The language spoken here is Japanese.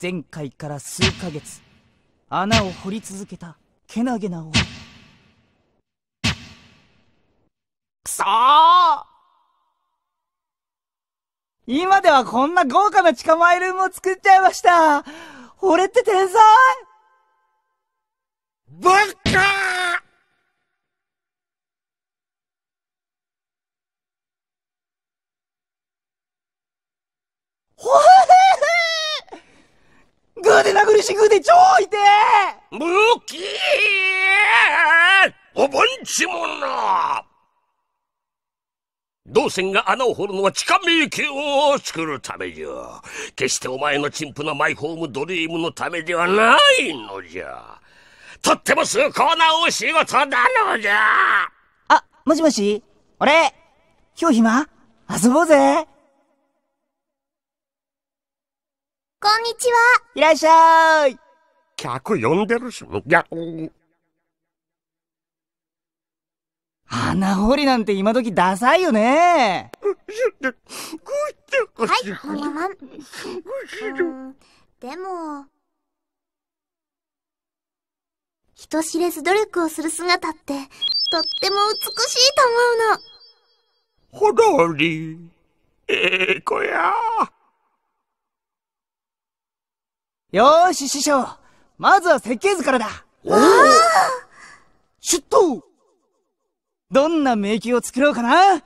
前回から数ヶ月穴を掘り続けたけなげな俺くそー今ではこんな豪華な地下マイルームを作っちゃいました俺って天才ぶっかーで殴りしぐーで超痛えむきおぼんちもな銅線が穴を掘るのは地下迷宮を作るためじゃ。決してお前のチンプなマイホームドリームのためではないのじゃ。とっても崇高なお仕事なのじゃあ、もしもし俺、今日暇遊ぼうぜちは。いらっしゃい。客呼んでるし、穴掘りなんて今時ダサいよね。はい、んでも、人知れず努力をする姿って、とっても美しいと思うの。ほどり、ええー、子や。よーし、師匠。まずは設計図からだ。おおシュッとどんな迷宮を作ろうかな